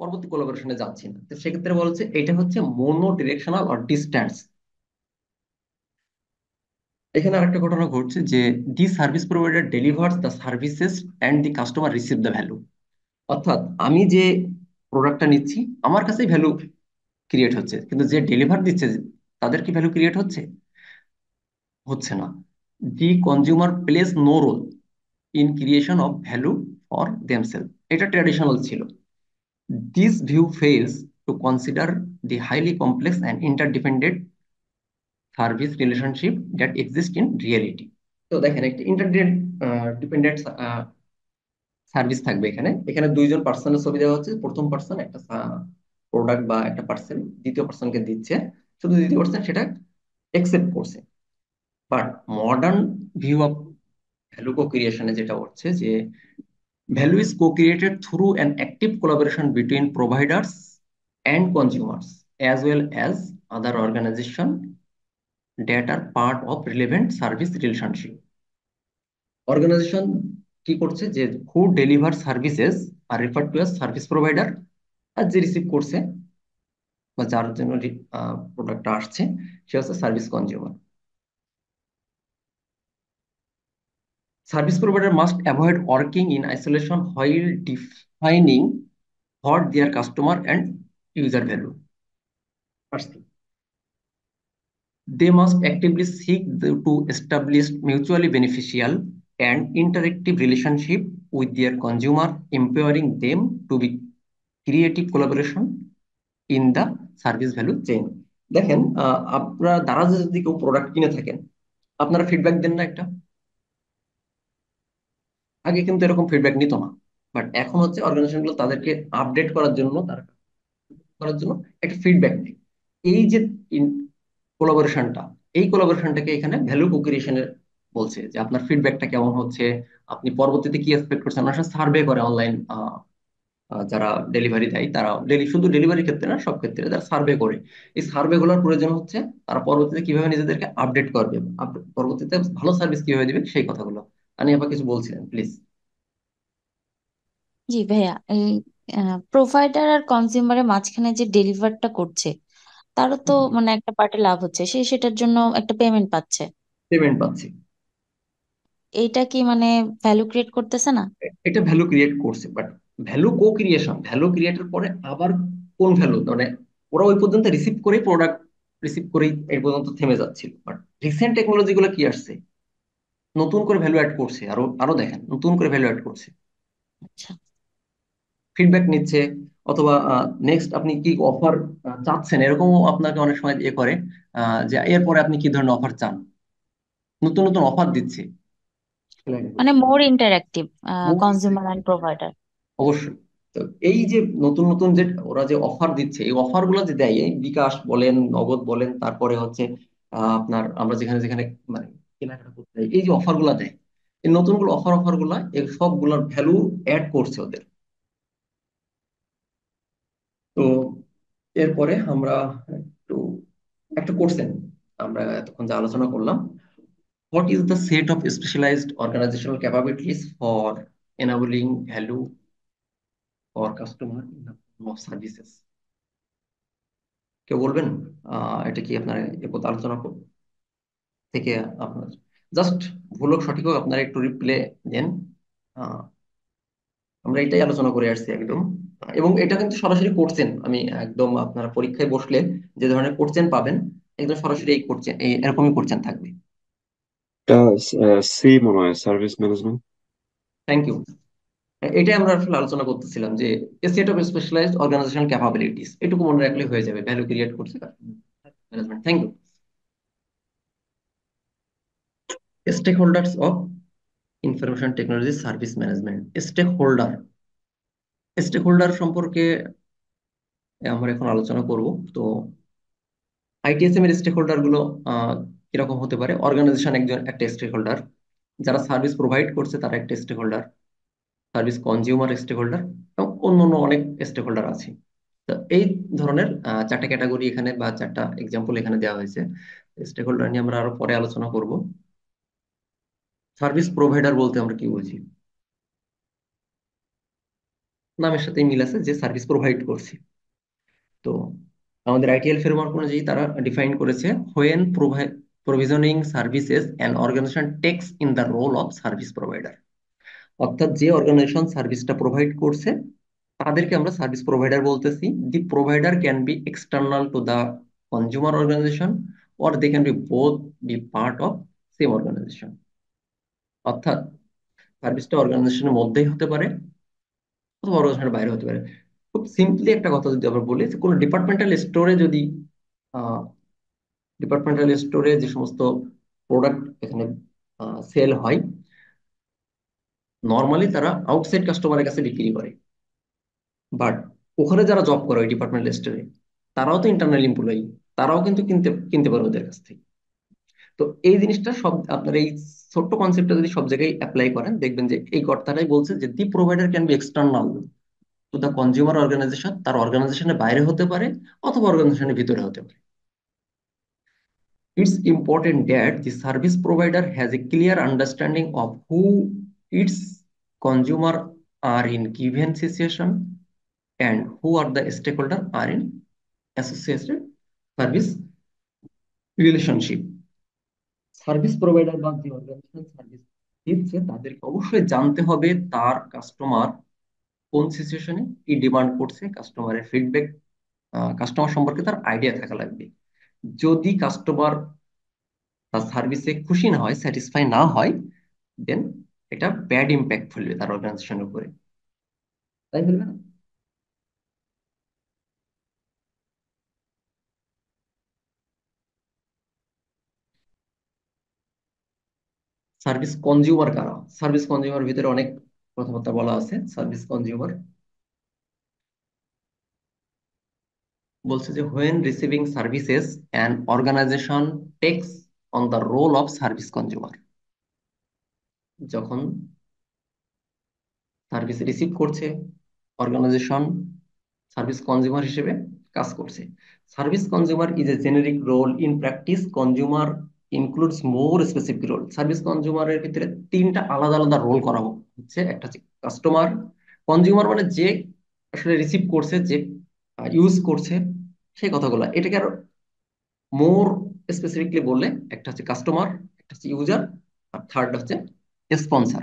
পরবর্তী কোলাবোরেশনে যাচ্ছি না তো সেক্ষেত্রে বলছে এটা হচ্ছে মনো ডিরেকশনাল অর ডিস্ট্যান্স এখানে আরেকটা ঘটনা ঘটছে যে the service provider delivers the services and the customer receive the value অর্থাৎ আমি যে প্রোডাক্টটা নিচ্ছি আমার কাছেই ভ্যালু ক্রিয়েট হচ্ছে কিন্তু যে ডেলিভার দিচ্ছে তাদের কি ভ্যালু ক্রিয়েট হচ্ছে হচ্ছে না the consumer plays no role in creation of value for themselves এটা ট্র্যাডিশনাল ছিল This view fails to consider the highly complex and interdependent service relationship that exist in reality. তো দেখেন একটা ইন্টারডিপেন্ডেন্ট ডিপেন্ডেন্ট সার্ভিস থাকবে এখানে এখানে দুইজন পার্সনের ছবি দেওয়া হচ্ছে প্রথম পার্সন একটা প্রোডাক্ট বা একটা পার্সেল দ্বিতীয় পার্সনকে দিচ্ছে শুধু দ্বিতীয় পার্সন সেটা অ্যাকসেপ্ট করছে but modern view of value co ক্রিয়েশনে যেটা হচ্ছে যে value is co created through an active collaboration between providers and consumers as well as other organisation that are part of relevant service relationship organisation কি করছে যে who deliver services are refer to as service provider আর যে receive করছে বা যার জন্য প্রোডাক্টটা আসছে সে হচ্ছে service consumer service provider must avoid working in isolation while defining for their customer and user value they must actively seek to establish mutually beneficial and interactive relationship with their consumer empowering them to be creative collaboration in the service value change দেখেন আপনারা দ্বারা যদি কেউ product কিনে থাকেন আপনারা feedback দেন না একটা আগে কিন্তু এরকম ফিডব্যাক নিত না বাট এখন হচ্ছে অর্গানাইজেশন গুলো তাদেরকে আপডেট করার জন্য তারা করার জন্য একটা ফিডব্যাক নেয় এই যে কোলাবোরেশনটা এই কোলাবোরেশনটাকে এখানে ভ্যালু কোক্রিয়েশনের বলছে যে আপনার ফিডব্যাকটা কেমন হচ্ছে আপনি পরবর্তীতে কি এক্সপেক্ট করছেন ওনার সাথে সার্ভে করে অনলাইন যারা ডেলিভারি দেয় তারা ডেলি শুধু ডেলিভারি ক্ষেত্রে না সব ক্ষেত্রে তারা সার্ভে করে এই সার্ভে গুলোর প্রয়োজন হচ্ছে তারা পরবর্তীতে কিভাবে নিজেদেরকে আপডেট করবে পরবর্তীতে ভালো সার্ভিস কিভাবে দিবে সেই কথাগুলো আনি আপা কিছু বলছিলেন প্লিজ জি ভাইয়া এই প্রোভাইডার আর কনজিউমারের মাঝখানে যে ডেলিভারটা করছে তারও তো মানে একটা পার্টে লাভ হচ্ছে সে সেটার জন্য একটা পেমেন্ট পাচ্ছে পেমেন্ট পাচ্ছি এইটা কি মানে ভ্যালু ক্রিয়েট করতেছে না এটা ভ্যালু ক্রিয়েট করছে but value co creation value ক্রিয়েটের পরে আবার কোন ভ্যালু মানে ওরা ওই পর্যন্ত রিসিভ করেই প্রোডাক্ট রিসিভ করেই এই পর্যন্ত থেমে যাচ্ছিল বাট রিসেন্ট টেকনোলজি গুলো কি আসছে নতুন করে ভ্যালু অ্যাড করছে আরো আরো দেখেন নতুন করে ভ্যালু অ্যাড করছে ফিডব্যাক আচ্ছা। নিচ্ছে অথবা নেক্সট আপনি কি অফার চাচ্ছেন এরকমও আপনাকে অনেক সময় এ ইয়ে করে যে এরপরে আপনি কি ধরনের অফার চান নতুন নতুন অফার দিচ্ছে মানে more interactive consumer and provider অবশ্যই তো এই যে নতুন নতুন যে ওরা যে অফার দিচ্ছে এই অফারগুলো যে দেয় এই বিকাশ বলেন নগদ বলেন তারপরে হচ্ছে আপনার আমরা যেখানে যেখানে মানে কেনাকাটা করতে এই যে অফার গুলা দেয় এই নতুনগুলো অফার অফার গুলা সবগুলোর ভ্যালু অ্যাড করছে ওদের তো এরপরে আমরা একটু একটা কোর্সেন আমরা এতক্ষণ যে আলোচনা করলাম what is the set of specialised organisational capabilities for enabling value for customer in of services কেউ বলবেন এটা কি আপনারা এ আলোচনা করুন থেকে আপনার জাস্ট ভুল হোক সঠিক হোক আপনারা একটু রিপ্লে দেন আমরা এটাই আলোচনা করে আসছি একদম এবং এটা কিন্তু সরাসরি করছেন আমি একদম আপনারা পরীক্ষায় বসলে যে ধরনের করছেন পাবেন একদম সরাসরি এই এই এরকমই করছেন থাকবে সি মনে হয় সার্ভিস ম্যানেজমেন্ট থ্যাংক ইউ এটাই আমরা আসলে আলোচনা করতেছিলাম যে set of specialised organisation capabilities এটুকু মনে রাখলে হয়ে যাবে ভ্যালু ক্রিয়েট করছে management thank you information technology service management stakeholder stakeholder সম্পর্কে আমরা এখন আলোচনা করব তো আইটিএসএম এর স্টেকহোল্ডার গুলো কিরকম হতে পারে অর্গানাইজেশন একজন একটা স্টেকহোল্ডার যারা সার্ভিস প্রোভাইড করছে তারা একটা স্টেকহোল্ডার সার্ভিস কনজিউমার স্টেকহোল্ডার এবং অন্য অন্য অনেক স্টেকহোল্ডার আছে তো এই ধরনের চারটা ক্যাটাগরি এখানে বা চারটা এক্সাম্পল এখানে দেওয়া হয়েছে স্টেকহোল্ডার নিয়ে আমরা আরো পরে আলোচনা করব সার্ভিস প্রোভাইডার বলতে আমরা কি বুঝি নামের সাথে মিল আছে যে সার্ভিস প্রোভাইড করছি তো আমাদের আইটিএল ফ্রেমওয়ার্ক অনুযায়ী তারা ডিফাইন করেছে when provi provisioning services and organisation takes in the role of service provider অর্থাৎ যে অর্গানাইজেশন সার্ভিসটা প্রোভাইড করছে তাদেরকে আমরা সার্ভিস প্রোভাইডার বলতেছি the provider can be external to the consumer organisation or they can be both be part of same organisation অর্থাৎ সার্ভিসটা অর্গানাইজেশনের মধ্যেই হতে পারে অথবা অর্গানাইজেশনের বাইরে হতে পারে খুব সিম্পলি একটা কথা যদি আবার বলি কোনো ডিপার্টমেন্টাল স্টোরে যদি ডিপার্টমেন্টাল স্টোরে যে সমস্ত প্রোডাক্ট এখানে সেল হয় নর্মালি তারা আউটসাইড কাস্টমারের কাছে বিক্রি করে বাট ওখানে যারা জব করে ওই ডিপার্টমেন্টাল স্টোরে তারাও তো ইন্টারনাল এমপ্লয়ি তারাও কিন্তু কিনতে কিনতে পারে ওদের কাছ থেকে তো এই জিনিসটা সব আপনার এই ছোট্ট কনসেপ্টটা যদি সব জায়গায় অ্যাপ্লাই করেন দেখবেন যে এই কর্তারাই বলছে যে the provider can be external to the consumer organisation তার অর্গানাইজেশনের বাইরে হতে পারে অথবা অর্গানাইজেশনের ভিতরে হতে পারে it's important that the service provider has a clear understanding of who its consumer are in given situation and who are the stakeholder are in associated service relationship service provider বা যে organisation service দিচ্ছে তাদেরকে অবশ্যই জানতে হবে তার customer কোন সিচুয়েশনে কি ডিমান্ড করছে কাস্টমারের ফিডব্যাক কাস্টমার সম্পর্কে তার আইডিয়া থাকা লাগবে যদি কাস্টমার তার সার্ভিসে খুশি না হয় স্যাটিসফাই না হয় দেন এটা ব্যাড ইম্প্যাক্ট ফেলবে তার অর্গানাইজেশনের উপরে তাই ফেলবে না সার্ভিস কনজিউমার কারা সার্ভিস কনজিউমার ভিতরে অনেক কথাবার্তা বলা আছে সার্ভিস কনজিউমার বলছে যে when receiving services and organisation takes on the role of service consumer যখন সার্ভিস রিসিভ করছে অর্গানাইজেশন সার্ভিস কনজিউমার হিসেবে কাজ করছে service consumer is a generic role in practice consumer includes more specific role service কনজিউমারের ক্ষেত্রে তিনটা আলাদা আলাদা রোল করা হচ্ছে একটা কাস্টমার কনজিউমার মানে যে আসলে রিসিভ করছে যে ইউজ করছে সেই কথাগুলো এটাকে আরো মোর স্পেসিফিকলি বললে একটা হচ্ছে কাস্টমার একটা হচ্ছে ইউজার আর থার্ড হচ্ছে স্পন্সার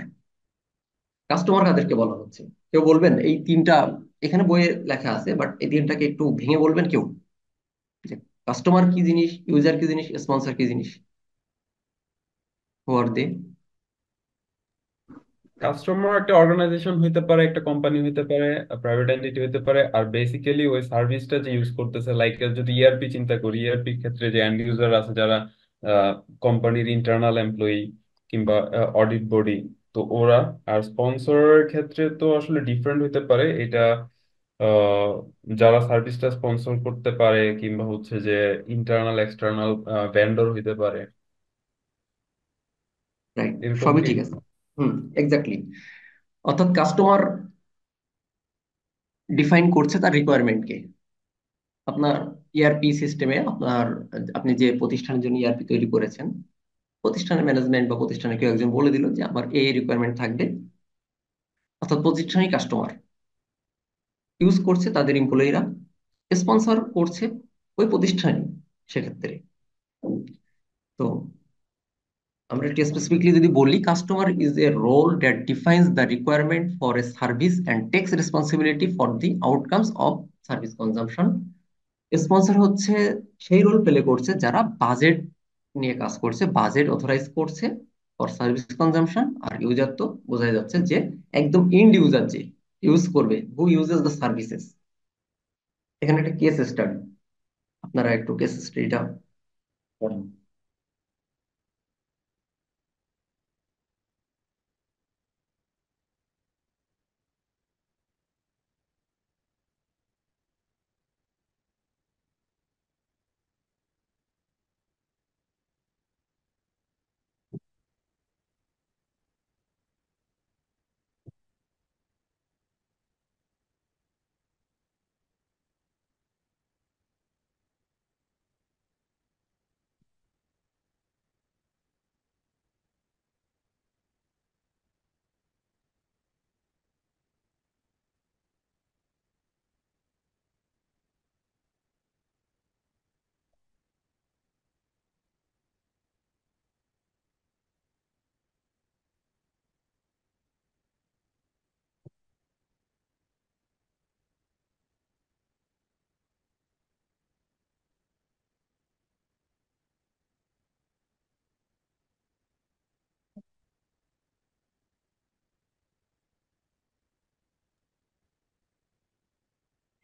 কাস্টমার কাদেরকে বলা হচ্ছে কেউ বলবেন এই তিনটা এখানে বইয়ে লেখা আছে বাট এই তিনটাকে একটু ভেঙে বলবেন কেউ কাস্টমার কি জিনিস ইউজার কি জিনিস স্পন্সার কি জিনিস হু কাস্টমার একটা অর্গানাইজেশন হইতে পারে একটা কোম্পানি হইতে পারে প্রাইভেট এন্টিটি হইতে পারে আর বেসিক্যালি ওই সার্ভিসটা যে ইউজ করতেছে লাইক যদি ইআরপি e চিন্তা করি ইআরপি e ক্ষেত্রে যে এন্ড ইউজার আছে যারা কোম্পানির ইন্টারনাল এমপ্লয়ি কিংবা অডিট বডি তো ওরা আর স্পন্সরের ক্ষেত্রে তো আসলে ডিফারেন্ট হইতে পারে এটা যারা সার্ভিসটা স্পন্সর করতে পারে কিংবা হচ্ছে যে ইন্টারনাল এক্সটার্নাল ভেন্ডর হইতে পারে রাইট সবই ঠিক আছে হুম এক্স্যাক্টলি অর্থাৎ কাস্টমার ডিফাইন করছে তার রিকোয়ারমেন্টকে আপনার ইআরপি e সিস্টেমে আপনার আপনি যে প্রতিষ্ঠানের জন্য ইআরপি e তৈরি করেছেন প্রতিষ্ঠানের ম্যানেজমেন্ট বা প্রতিষ্ঠানে কেউ একজন বলে দিল যে আমার এই রিকোয়ারমেন্ট থাকবে অর্থাৎ প্রতিষ্ঠানই কাস্টমার ইউজ করছে তাদের এমপ্লয়িরা স্পন্সর করছে ওই প্রতিষ্ঠানই সেক্ষেত্রে তো আমরা একটু স্পেসিফিকলি যদি বলি customer is a role that defines the requirement for a service and takes responsibility for the outcomes of service consumption sponsor হচ্ছে সেই রোল প্লে করছে যারা বাজেট নিয়ে কাজ করছে বাজেট অথরাইজ করছে ফর সার্ভিস কনজামশন আর ইউজার তো বোঝাই যাচ্ছে যে একদম ইন্ড ইউজার যে ইউজ করবে হু ইউজেস দ্য সার্ভিসেস এখানে একটা কেস স্টাডি আপনারা একটু কেস স্টাডিটা পড়েন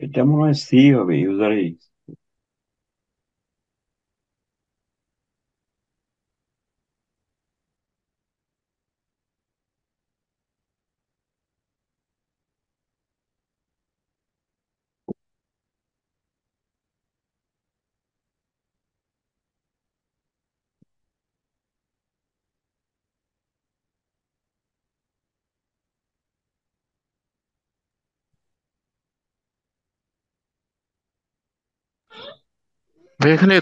Estamos en sí, baby, usuarios. এখানে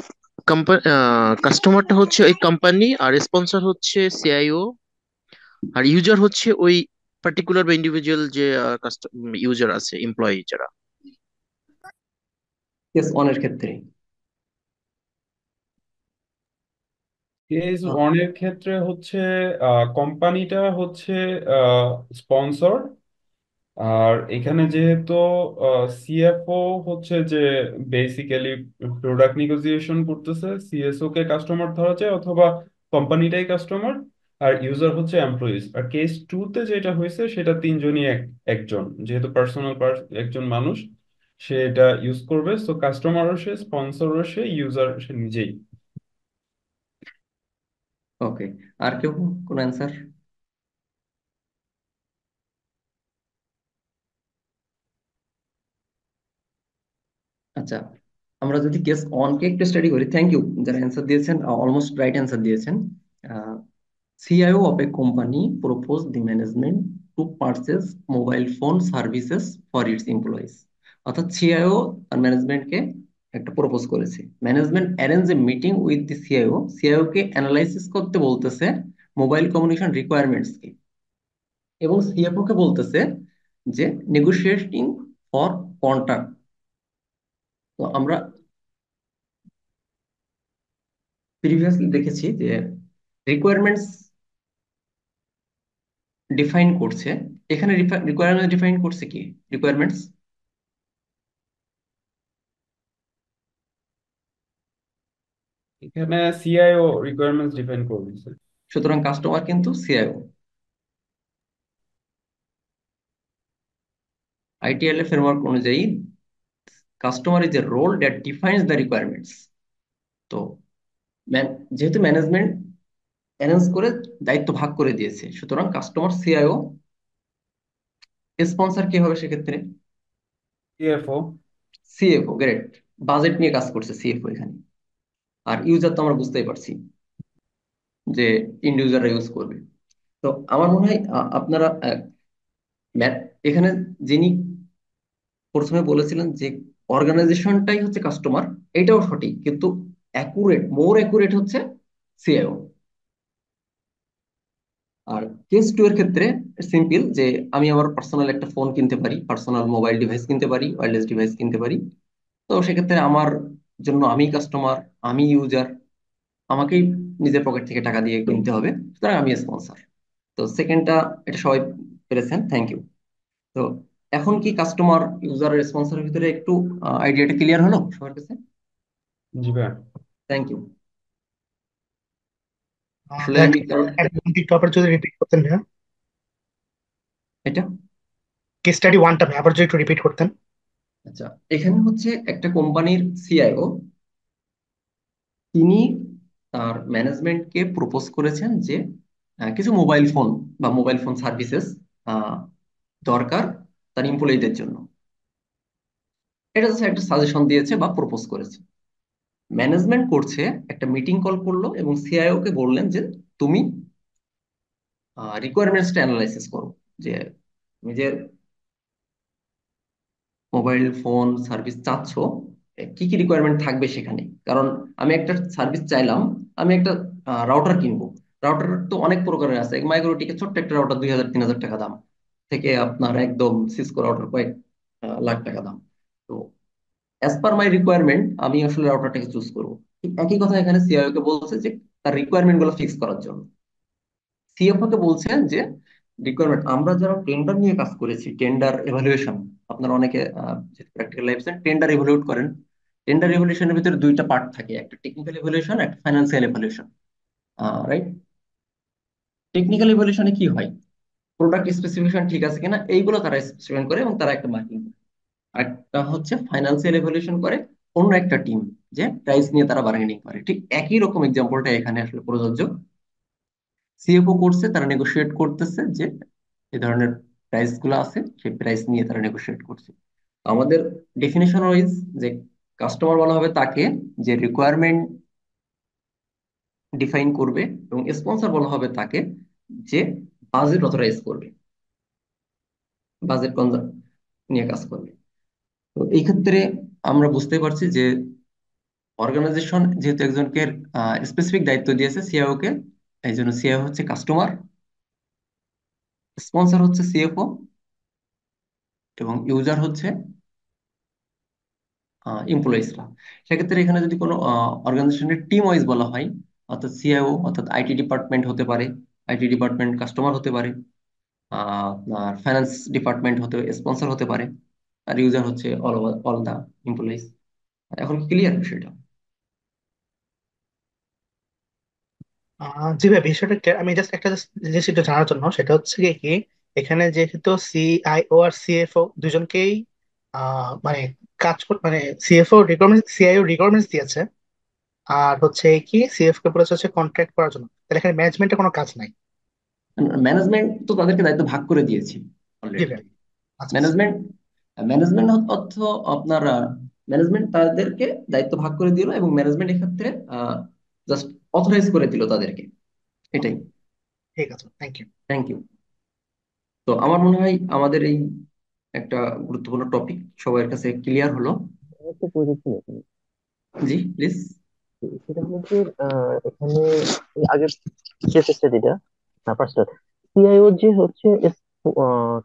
কাস্টমারটা হচ্ছে ওই কোম্পানি আর স্পন্সর হচ্ছে সিআইও আর ইউজার হচ্ছে ওই পার্টিকুলার বা ইন্ডিভিজুয়াল যে ইউজার আছে এমপ্লয়ি যারা কেস অনের ক্ষেত্রে কেস অনের ক্ষেত্রে হচ্ছে কোম্পানিটা হচ্ছে স্পন্সর আর এখানে যেহেতু সিএফও হচ্ছে যে বেসিক্যালি প্রোডাক্ট নেগোসিয়েশন করতেছে সিএসও কে কাস্টমার ধরা যায় অথবা কোম্পানিটাই কাস্টমার আর ইউজার হচ্ছে এমপ্লয়িজ আর কেস টু তে যেটা হয়েছে সেটা তিনজনই এক একজন যেহেতু পার্সোনাল একজন মানুষ সে এটা ইউজ করবে সো কাস্টমারও সে স্পন্সরও সে ইউজার সে নিজেই ওকে আর কেউ কোন অ্যান্সার আচ্ছা আমরা যদি কেস অনকে কে একটু স্টাডি করি থ্যাংক ইউ যারা অ্যান্সার দিয়েছেন অলমোস্ট রাইট অ্যান্সার দিয়েছেন CIO of a company propose the management to purchase mobile phone services for its employees অর্থাৎ সিআইও আর ম্যানেজমেন্টকে একটা প্রপোজ করেছে management arrange a meeting with the CIO CIO কে analysis করতে বলতেছে মোবাইল কমিউনিকেশন রিকোয়ারমেন্টস কি এবং সিএফও কে বলতেছে যে নেগোসিয়েটিং ফর কন্ট্রাক্ট তো আমরা প্রিভিয়াসলি দেখেছি যে রিকোয়ারমেন্টস ডিফাইন করছে এখানে রিকোয়ারমেন্ট ডিফাইন করছে কি রিকোয়ারমেন্টস এখানে সিআইও রিকোয়ারমেন্টস ডিফাইন করে সুতরাং কাস্টমার কিন্তু সিআইও আইটিএলএ ফ্রেমওয়ার্ক অনুযায়ী customer is a role that defines the requirements তো যেহেতু ম্যানেজমেন্ট অ্যানাউন্স করে দায়িত্ব ভাগ করে দিয়েছে সুতরাং কাস্টমার সিআইও স্পন্সর কি হবে সেক্ষেত্রে সিএফও সিএফও গ্রেট বাজেট নিয়ে কাজ করছে সিএফও এখানে আর ইউজার তো আমরা বুঝতেই পারছি যে ইন্ড ইউজাররা ইউজ করবে তো আমার মনে হয় আপনারা এখানে যিনি প্রথমে বলেছিলেন যে অর্গানাইজেশনটাই হচ্ছে কাস্টমার এটাও সঠিক কিন্তু অ্যাকুরেট মোর অ্যাকুরেট হচ্ছে সিআইও আর কেস টু এর ক্ষেত্রে সিম্পল যে আমি আমার পার্সোনাল একটা ফোন কিনতে পারি পার্সোনাল মোবাইল ডিভাইস কিনতে পারি ওয়্যারলেস ডিভাইস কিনতে পারি তো সেক্ষেত্রে আমার জন্য আমি কাস্টমার আমি ইউজার আমাকেই নিজের পকেট থেকে টাকা দিয়ে কিনতে হবে সুতরাং আমি স্পন্সার তো সেকেন্ডটা এটা সবাই পেরেছেন থ্যাংক ইউ তো এখন কি কাস্টমার ইউজার রেসপন্সের ভিতরে একটু আইডিয়াটা ক্লিয়ার হলো সবার কাছে জি ভাই থ্যাংক ইউ আসলে আমি টিকটকের যদি রিপিট করতেন ভাইয়া এটা কেস স্টাডি ওয়ানটা ভাই আবার যদি একটু রিপিট করতেন আচ্ছা এখানে হচ্ছে একটা কোম্পানির সিআইও তিনি তার ম্যানেজমেন্টকে প্রপোজ করেছেন যে কিছু মোবাইল ফোন বা মোবাইল ফোন সার্ভিসেস দরকার তার ইমপ্লয়ীদের জন্য এটা একটা সাজেশন দিয়েছে বা প্রপোজ করেছে ম্যানেজমেন্ট করছে একটা মিটিং কল করলো এবং সিআইও কে বললেন যে তুমি রিকোয়ারমেন্টসটা অ্যানালাইসিস করো যে তুমি যে মোবাইল ফোন সার্ভিস চাচ্ছ কি কি রিকোয়ারমেন্ট থাকবে সেখানে কারণ আমি একটা সার্ভিস চাইলাম আমি একটা রাউটার কিনবো রাউটার তো অনেক প্রকারের আছে মাইক্রোটিকে ছোট্ট একটা রাউটার দুই হাজার তিন হাজার টাকা দাম থেকে আপনার একদম সিসকো রাউটার কয়েক লাখ টাকা দাম তো অ্যাজ পার মাই রিকোয়ারমেন্ট আমি আসলে রাউটারটাকে চুজ করবো ঠিক একই কথা এখানে সিআইও কে বলছে যে তার রিকোয়ারমেন্ট গুলো ফিক্স করার জন্য সিএফও কে বলছেন যে রিকোয়ারমেন্ট আমরা যারা টেন্ডার নিয়ে কাজ করেছি টেন্ডার এভালুয়েশন আপনারা অনেকে প্র্যাকটিক্যাল লাইফ টেন্ডার এভালুয়েট করেন টেন্ডার এভালুয়েশনের ভিতরে দুইটা পার্ট থাকে একটা টেকনিক্যাল এভালুয়েশন একটা ফাইন্যান্সিয়াল এভালুয়েশন রাইট টেকনিক্যাল এভালুয়েশনে কি হয় প্রোডাক্ট স্পেসিফিকেশন ঠিক আছে কিনা এইগুলো তারা স্পেসিফিকেশন করে এবং তারা একটা মার্কিং করে একটা হচ্ছে ফাইন্যান্সিয়াল এভালুয়েশন করে অন্য একটা টিম যে প্রাইস নিয়ে তারা বার্গেনিং করে ঠিক একই রকম এক্সাম্পলটা এখানে আসলে প্রযোজ্য সিএফও করছে তারা নেগোসিয়েট করতেছে যে এ ধরনের প্রাইস গুলো আছে সেই প্রাইস নিয়ে তারা নেগোসিয়েট করছে আমাদের ডেফিনেশন ওয়াইজ যে কাস্টমার বলা হবে তাকে যে রিকোয়ারমেন্ট ডিফাইন করবে এবং স্পন্সর বলা হবে তাকে যে বাজেট অথরাইজ করবে বাজেট নিয়ে কাজ করবে তো এই ক্ষেত্রে আমরা বুঝতে পারছি যে অর্গানাইজেশন যেহেতু একজনকে স্পেসিফিক দায়িত্ব দিয়েছে সিএও কে এই জন্য সিএও হচ্ছে কাস্টমার স্পন্সর হচ্ছে সিএফও এবং ইউজার হচ্ছে এমপ্লয়িজরা সেক্ষেত্রে এখানে যদি কোনো অর্গানাইজেশনের টিম ওয়াইজ বলা হয় অর্থাৎ সিআইও অর্থাৎ আইটি ডিপার্টমেন্ট হতে পারে আইটি ডিপার্টমেন্ট কাস্টমার হতে পারে আপনার ফাইন্যান্স ডিপার্টমেন্ট হতে স্পন্সর হতে পারে আর ইউজার হচ্ছে অল অল দা এমপ্লয়িজ এখন ক্লিয়ার বিষয়টা জি ভাই বিষয়টা আমি জাস্ট একটা জিনিস একটু জানার জন্য সেটা হচ্ছে কি এখানে যেহেতু সিআইও আর সিএফও দুজনকেই মানে কাজ মানে সিএফও রিকোয়ারমেন্ট সিআইও রিকোয়ারমেন্টস দিয়েছে আর হচ্ছে কি সিএফ কে বলেছে হচ্ছে কন্ট্রাক্ট করার জন্য তাহলে এখানে ম্যানেজমেন্টের কোনো কাজ নাই ম্যানেজমেন্ট তো তাদেরকে দায়িত্ব ভাগ করে দিয়েছি অলরেডি ম্যানেজমেন্ট ম্যানেজমেন্ট অর্থ আপনার ম্যানেজমেন্ট তাদেরকে দায়িত্ব ভাগ করে দিল এবং ম্যানেজমেন্ট এক্ষেত্রে জাস্ট অথরাইজ করে দিল তাদেরকে এটাই ঠিক আছে থ্যাংক ইউ থ্যাংক ইউ তো আমার মনে হয় আমাদের এই একটা গুরুত্বপূর্ণ টপিক সবার কাছে ক্লিয়ার হলো জি প্লিজ সেটা হলো এখানে আগের কেস স্টাডিটা না ফার্স্টটা সিআইও যে হচ্ছে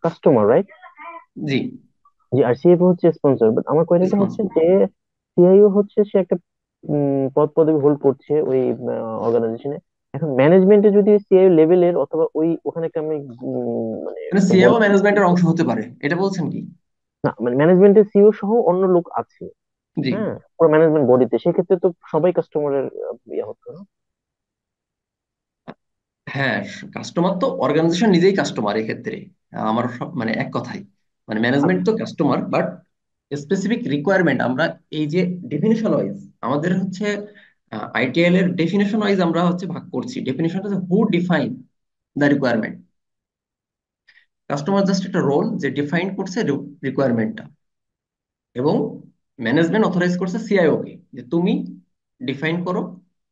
কাস্টমার রাইট জি জি আর সিএফও হচ্ছে স্পন্সর বাট আমার কয়েকটা হচ্ছে যে সিআইও হচ্ছে সে একটা পদ পদবি হোল্ড করছে ওই অর্গানাইজেশনে এখন ম্যানেজমেন্টে যদি সিআইও লেভেলের অথবা ওই ওখানে কি আমি মানে সিআইও ম্যানেজমেন্টের অংশ হতে পারে এটা বলছেন কি না মানে ম্যানেজমেন্টের সিও সহ অন্য লোক আছে পুরো ম্যানেজমেন্ট বডিতে সেক্ষেত্রে তো সবাই কাস্টমারের ইয়ে হতো না হ্যাঁ কাস্টমার তো অর্গানাইজেশন নিজেই কাস্টমার এক্ষেত্রে আমার সব মানে এক কথাই মানে ম্যানেজমেন্ট তো কাস্টমার বাট স্পেসিফিক রিকোয়ারমেন্ট আমরা এই যে ডেফিনিশন ওয়াইজ আমাদের হচ্ছে আইটিএল এর ডেফিনিশন ওয়াইজ আমরা হচ্ছে ভাগ করছি হচ্ছে who define the requirement customer just একটা রোল যে ডিফাইন করছে রিকোয়ারমেন্টটা এবং ম্যানেজমেন্ট অথরাইজ করছে সিআইও কে যে তুমি ডিফাইন করো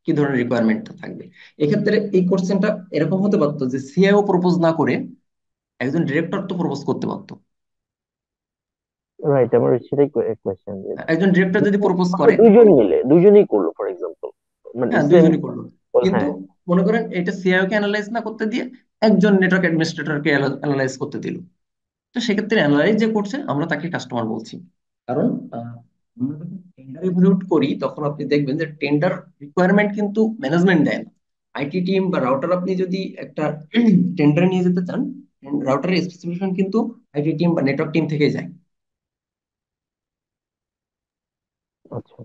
কি ধরনের রিকোয়ারমেন্টটা থাকবে এক্ষেত্রে এই কোশ্চেনটা এরকম হতে পারতো যে সিআইও প্রপোজ না করে একজন ডিরেক্টর তো প্রপোজ করতে পারতো রাইট আমার সেটাই কোয়েশ্চেন একজন ডিরেক্টর যদি প্রপোজ করে দুজন মিলে দুজনেই করলো ফর এক্সাম্পল মানে হ্যাঁ, দুজনেই করলো হ্যাঁ। কিন্তু মনে করেন এটা সিআইও কে অ্যানালাইজ না করতে দিয়ে একজন নেটওয়ার্ক অ্যাডমিনিস্ট্রেটর কে অ্যানালাইজ করতে দিল তো সেক্ষেত্রে অ্যানালাইজ যে করছে আমরা তাকে কাস্টমার বলছি কারণ আমরা যখন টেন্ডার ইভ্যালুয়েট করি তখন আপনি দেখবেন যে টেন্ডার রিকোয়ারমেন্ট কিন্তু ম্যানেজমেন্ট দেয় না আইটি টিম বা রাউটার আপনি যদি একটা টেন্ডার নিয়ে যেতে চান রাউটারের স্পেসিফিকেশন কিন্তু আইটি টিম বা নেটওয়ার্ক টিম থেকে যায় আচ্ছা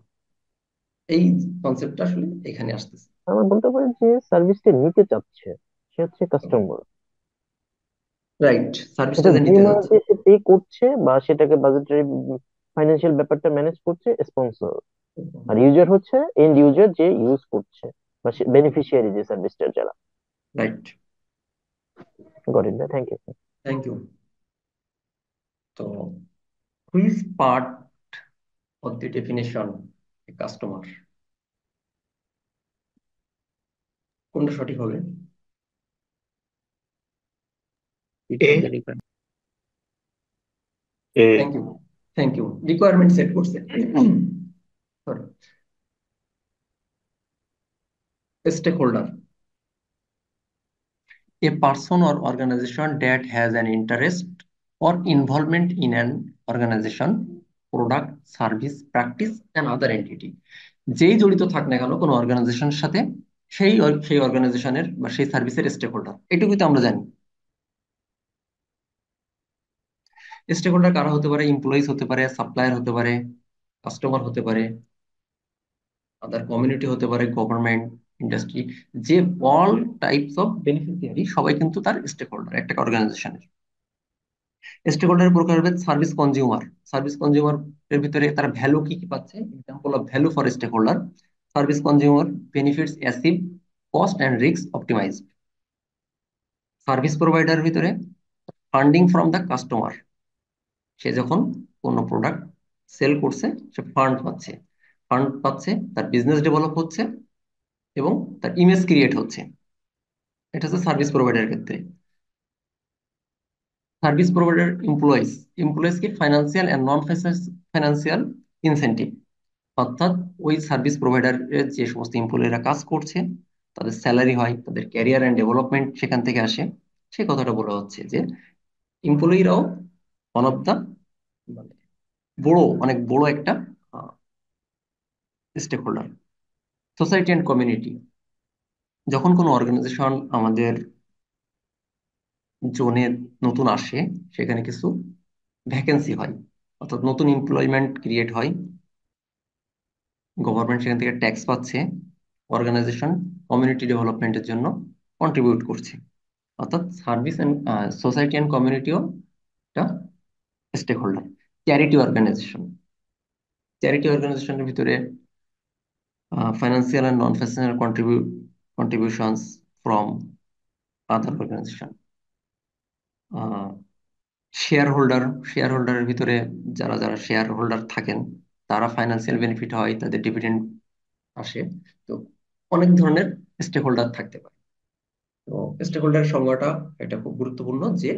এই কনসেপ্টটা আসলে এখানে আসতেছে আমরা বলতে পারি যে সার্ভিসটা নিতে চাচ্ছে সে হচ্ছে কাস্টমার রাইট সার্ভিসটা নিতে চাচ্ছে সে পে করছে বা সেটাকে বাজেটারি ফাইন্যান্সিয়াল ব্যাপারটা ম্যানেজ করছে স্পন্সর আর ইউজার হচ্ছে এন্ড ইউজার যে ইউজ করছে বা বেনিফিশিয়ারি যে সার্ভিসটা যারা right got it thank you thank you তো which part of the definition customer কোনটা সঠিক হবে A thank you thank you requirement set করছে stakeholder a person or organization that has an interest or involvement in an organization, product, service, practice, and other entity. যেই জড়িত থাক না কেন কোনো অর্গানাইজেশনের সাথে সেই সেই অর্গানাইজেশনের বা সেই সার্ভিসের স্টেক হোল্ডার এটুকুই তো আমরা জানি স্টেক হোল্ডার কারা হতে পারে এমপ্লয়িজ হতে পারে সাপ্লায়ার হতে পারে কাস্টমার হতে পারে আদার কমিউনিটি হতে পারে গভর্নমেন্ট ইন্ডাস্ট্রি যে অল টাইপস অফ বেনিফিসিয়ারি সবাই কিন্তু তার স্টেক হোল্ডার একটা অর্গানাইজেশনের স্টেক হোল্ডারের হবে সার্ভিস কনজিউমার সার্ভিস কনজিউমার এর ভিতরে তার ভ্যালু কি কি পাচ্ছে example of value for stakeholder service consumer benefits achieve cost and risk optimized service provider ভিতরে ফান্ডিং ফ্রম দ্য কাস্টমার সে যখন কোনো প্রোডাক্ট সেল করছে সে ফান্ড পাচ্ছে ফান্ড পাচ্ছে তার বিজনেস ডেভেলপ হচ্ছে এবং তার ইমেজ ক্রিয়েট হচ্ছে এটা হচ্ছে সার্ভিস প্রোভাইডারের ক্ষেত্রে সার্ভিস প্রোভাইডার এমপ্লয়িজ এমপ্লয়িজ কি financial and non financial incentive অর্থাৎ ওই সার্ভিস প্রোভাইডারের যে সমস্ত এমপ্লয়িরা কাজ করছে তাদের স্যালারি হয় তাদের ক্যারিয়ার অ্যান্ড ডেভেলপমেন্ট সেখান থেকে আসে সে কথাটা বলা হচ্ছে যে এমপ্লয়িরাও ওয়ান অফ দ্য মানে বড় অনেক বড় একটা stakeholder society and community যখন কোনো অর্গানাইজেশন আমাদের জোনে নতুন আসে সেখানে কিছু ভ্যাকেন্সি হয় অর্থাৎ নতুন এমপ্লয়মেন্ট ক্রিয়েট হয় গভর্নমেন্ট সেখান থেকে ট্যাক্স পাচ্ছে অর্গানাইজেশন কমিউনিটি ডেভেলপমেন্টের জন্য কন্ট্রিবিউট করছে অর্থাৎ সার্ভিস অ্যান্ড সোসাইটি অ্যান্ড কমিউনিটিও একটা stakeholder charity organization charity অর্গানাইজেশনের ভিতরে financial and non financial contribu contributions from other organization শেয়ার হোল্ডার শেয়ার হোল্ডারের ভিতরে যারা যারা শেয়ার হোল্ডার থাকেন তারা ফাইন্যান্সিয়াল বেনিফিট হয় তাদের ডিভিডেন্ড আসে তো অনেক ধরনের স্টেক হোল্ডার থাকতে পারে তো স্টেক হোল্ডার সংজ্ঞাটা এটা খুব গুরুত্বপূর্ণ যে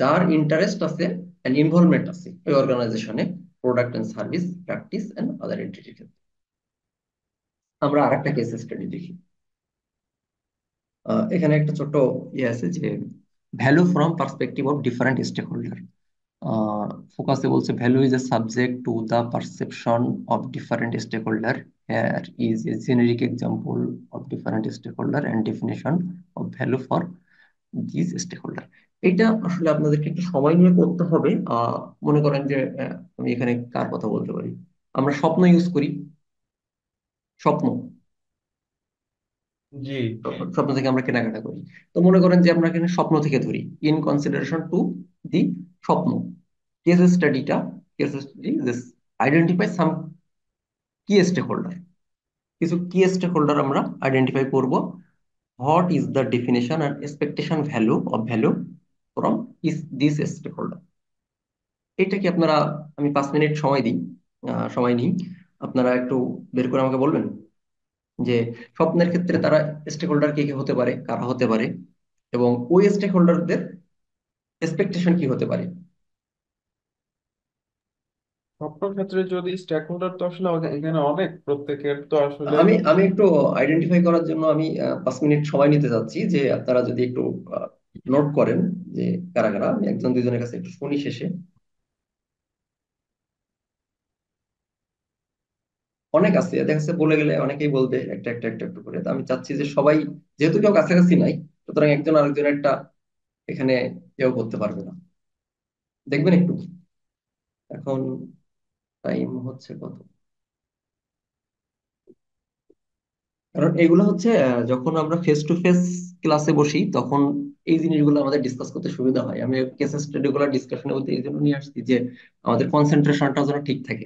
যার ইন্টারেস্ট আছে অ্যান্ড ইনভলভমেন্ট আছে ওই অর্গানাইজেশনে product and service practice and other এন্টিটির ক্ষেত্রে আমরা আর একটা কেস স্টাডি দেখি এখানে একটা ছোট ইয়ে আছে যে value from perspective of different stakeholder ফোকাসে বলছে value is a subject to the perception of different stakeholder here is a generic example of different stakeholder and definition of value for this stakeholder এটা আসলে আপনাদেরকে একটু সময় নিয়ে করতে হবে আহ মনে করেন যে আমি এখানে কার কথা বলতে পারি আমরা স্বপ্ন ইউজ করি স্বপ্ন জি স্বপ্ন থেকে আমরা কেনাকাটা করি তো মনে করেন যে আমরা এখানে স্বপ্ন থেকে ধরি in consideration to the Shwapno case স্টাডিটা case study this identify some key stakeholder কিছু কি স্টেক হোল্ডার আমরা আইডেন্টিফাই করব what is the definition and expectation value of value from this stakeholder এটা কি আপনারা আমি পাঁচ মিনিট সময় দিই সময় নিই আপনারা একটু বের করে আমাকে বলবেন যে স্বপ্নের ক্ষেত্রে তারা স্টেক হোল্ডার কে কে হতে পারে কারা হতে পারে এবং ওই স্টেক হোল্ডারদের এক্সপেকটেশন কি হতে পারে স্বপ্ন ক্ষেত্রে যদি স্টেক হোল্ডার তো আসলে এখানে অনেক প্রত্যেকের তো আসলে আমি আমি একটু আইডেন্টিফাই করার জন্য আমি পাঁচ মিনিট সময় নিতে চাচ্ছি যে আপনারা যদি একটু নোট করেন যে কারা কারা আমি একজন দুজনের কাছে একটু শুনি শেষে অনেক আছে দেখা যাচ্ছে বলে গেলে অনেকেই বলবে একটা একটা একটা একটু করে আমি চাচ্ছি যে সবাই যেহেতু কেউ কাছাকাছি নাই সুতরাং একজন আরেকজনের একটা এখানে কেউ করতে পারবে না দেখবেন একটু এখন টাইম হচ্ছে কত কারণ এগুলো হচ্ছে যখন আমরা ফেস টু ফেস ক্লাসে বসি তখন এই জিনিসগুলো আমাদের ডিসকাস করতে সুবিধা হয় আমি কেস গুলো ডিসকাশনের মধ্যে এই জন্য নিয়ে আসছি যে আমাদের কনসেন্ট্রেশনটা যেন ঠিক থাকে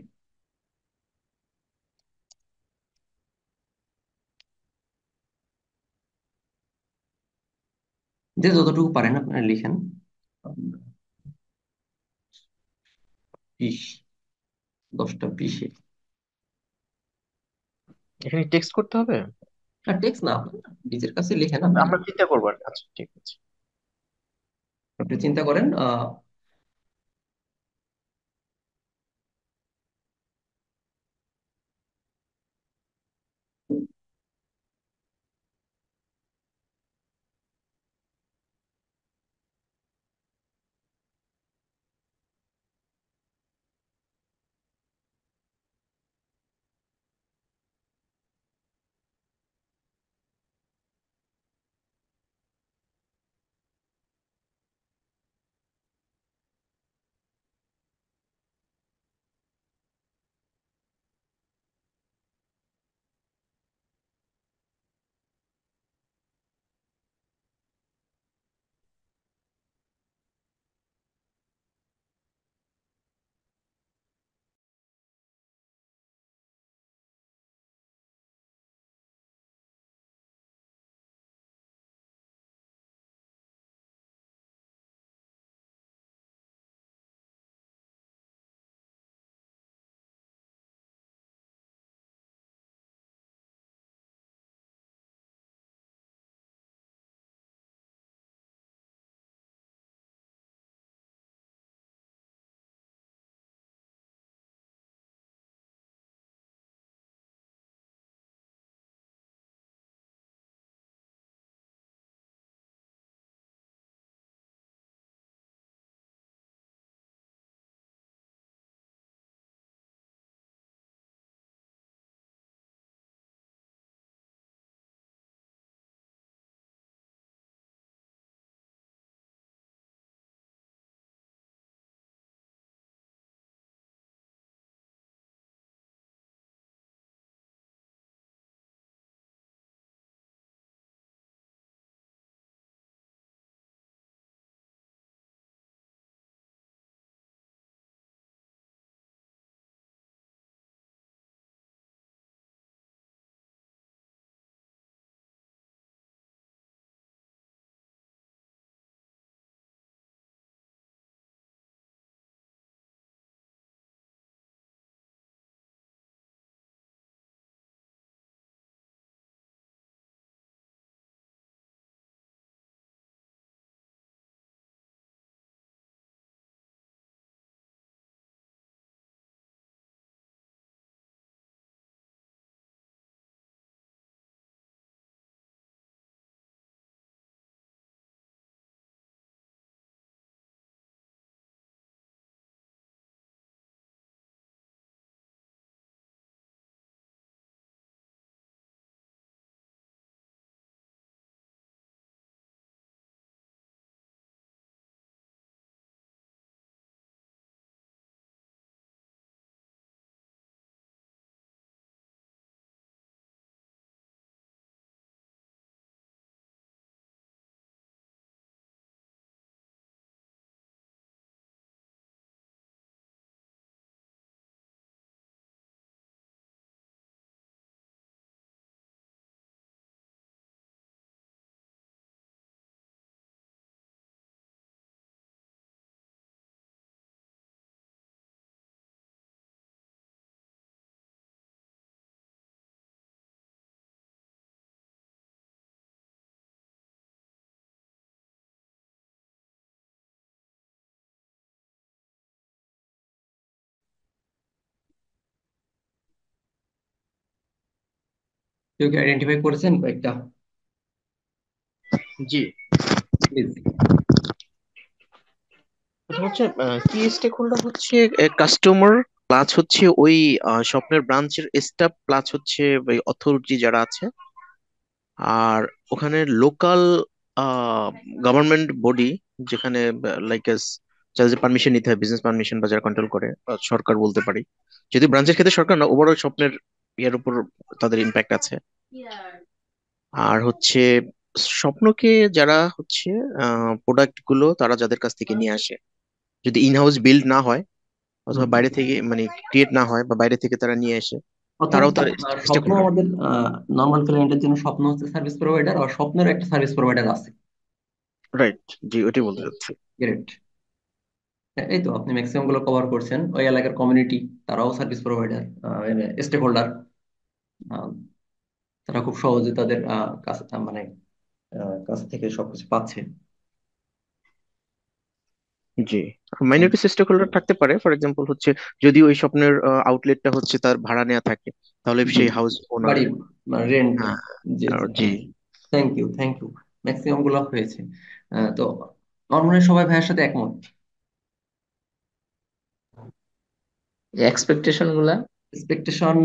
যে যতটুকু পারেন আপনারা লিখেন দশটা বিশে এখানে টেক্সট করতে হবে না টেক্সট না নিজের কাছে লিখে না আমরা চিন্তা করবো আর আচ্ছা ঠিক আছে আপনি চিন্তা করেন আহ কেউ আচ্ছা, আচ্ছা, কি আইডেন্টিফাই করেছেন কয়েকটা জি হচ্ছে কি স্টেক হোল্ডার হচ্ছে কাস্টমার প্লাস হচ্ছে ওই স্বপ্নের ব্রাঞ্চের স্টাফ প্লাস হচ্ছে ওই অথরিটি যারা আছে আর ওখানে লোকাল গভর্নমেন্ট বডি যেখানে লাইক যাদের পারমিশন নিতে হয় বিজনেস পারমিশন বা যারা কন্ট্রোল করে সরকার বলতে পারি যদি ব্রাঞ্চের ক্ষেত্রে সরকার না ওভারঅল স্বপ্নের ইয়ার উপর তাদের ইম্প্যাক্ট আছে আর হচ্ছে স্বপ্নকে যারা হচ্ছে প্রোডাক্ট গুলো তারা যাদের কাছ থেকে নিয়ে আসে যদি ইনহাউস বিল্ড না হয় অথবা বাইরে mm-hmm. থেকে মানে ক্রিয়েট না হয় বা বাইরে থেকে তারা নিয়ে আসে তারাও তার স্বপ্ন আমাদের নর্মাল ক্লায়েন্টের জন্য স্বপ্ন হচ্ছে সার্ভিস প্রোভাইডার আর স্বপ্নের একটা সার্ভিস প্রোভাইডার আছে রাইট জি ওটাই বলতে চাচ্ছি গ্রেট এই তো আপনি ম্যাক্সিমাম গুলো কভার করছেন ওই এলাকার কমিউনিটি তারাও সার্ভিস প্রোভাইডার স্টেক হোল্ডার তারা খুব সহজে তাদের কাছে মানে কাছ থেকে সবকিছু পাচ্ছে জি মাইনরিটি সিস্টেক হোল্ডার থাকতে পারে ফর এক্সাম্পল হচ্ছে যদি ওই স্বপ্নের আউটলেটটা হচ্ছে তার ভাড়া নেওয়া থাকে তাহলে সেই হাউস ওনার রেন্ট জি thank you thank you maximum গুলো হয়েছে তো আমার মনে হয় সবাই ভাইয়ের সাথে একমত এক্সপেকটেশন গুলা এক্সপেকটেশন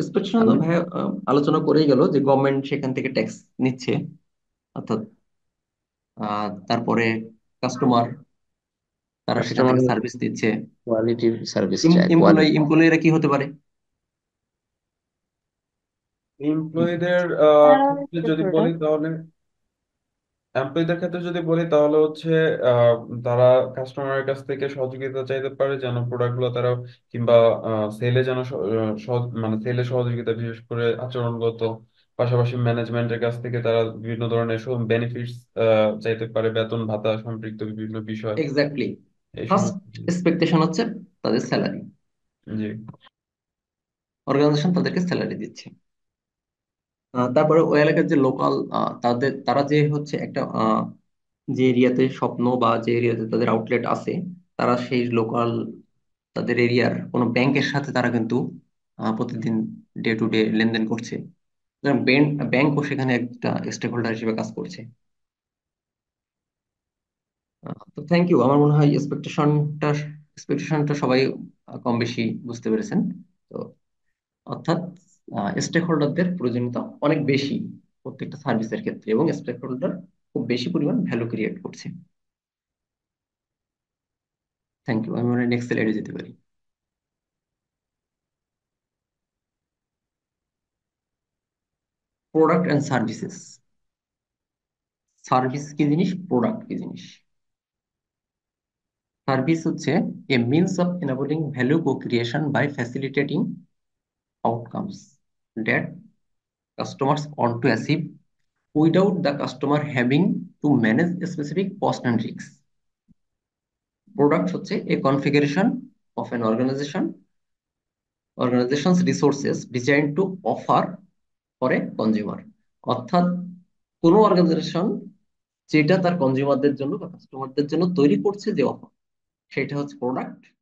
এক্সপেকটেশন uh, um, আলোচনা করেই গেল যে গভর্নমেন্ট সেখান থেকে ট্যাক্স নিচ্ছে অর্থাৎ তারপরে কাস্টমার তারা সেটা থেকে সার্ভিস দিচ্ছে কোয়ালিটি সার্ভিস এমপ্লয়ি এমপ্লয়িরা কি হতে পারে এমপ্লয়ীদের uh, যদি বলি তাহলে এমপ্লয়ীদের ক্ষেত্রে যদি বলি তাহলে হচ্ছে আহ, তারা কাস্টমারের কাছ থেকে সহযোগিতা চাইতে পারে যেন প্রোডাক্ট গুলো তারা কিংবা সেলে যেন মানে সেলে সহযোগিতা বিশেষ করে আচরণগত পাশাপাশি ম্যানেজমেন্টের কাছ থেকে তারা বিভিন্ন ধরনের বেনিফিটস চাইতে পারে বেতন ভাতা সম্পৃক্ত বিভিন্ন বিষয় এক্স্যাক্টলি এই ফার্স্ট এক্সপেকটেশন হচ্ছে তাদের স্যালারি জি অর্গানাইজেশন তাদেরকে স্যালারি দিচ্ছে তারপরে ওই এলাকার যে লোকাল তাদের তারা যে হচ্ছে একটা যে এরিয়াতে স্বপ্ন বা যে এরিয়াতে তাদের আউটলেট আছে তারা সেই লোকাল তাদের এরিয়ার কোনো ব্যাংকের সাথে তারা কিন্তু প্রতিদিন ডে টু ডে লেনদেন করছে ব্যাংকও সেখানে একটা স্টেক হোল্ডার হিসেবে কাজ করছে তো থ্যাংক ইউ আমার মনে হয় এক্সপেকটেশনটা এক্সপেকটেশনটা সবাই কম বেশি বুঝতে পেরেছেন তো অর্থাৎ স্টেক হোল্ডারদের প্রয়োজনীয়তা অনেক বেশি প্রত্যেকটা সার্ভিসের ক্ষেত্রে এবং স্টেক হোল্ডার খুব বেশি পরিমাণ ভ্যালু ক্রিয়েট করছে থ্যাংক ইউ আমি মনে হয় নেক্সট স্লাইডে যেতে পারি প্রোডাক্ট অ্যান্ড সার্ভিসেস সার্ভিস কি জিনিস প্রোডাক্ট কি জিনিস সার্ভিস হচ্ছে a means of enabling value co creation by facilitating outcomes that customers want to achieve without the customer having to manage a specific cost and risk. Product হচ্ছে a configuration of an organization, organization's resources designed to offer for a consumer. অর্থাৎ কোনো organization যেটা তার কনজিউমারদের জন্য বা কাস্টমারদের জন্য তৈরি করছে যে অফার সেটা হচ্ছে প্রোডাক্ট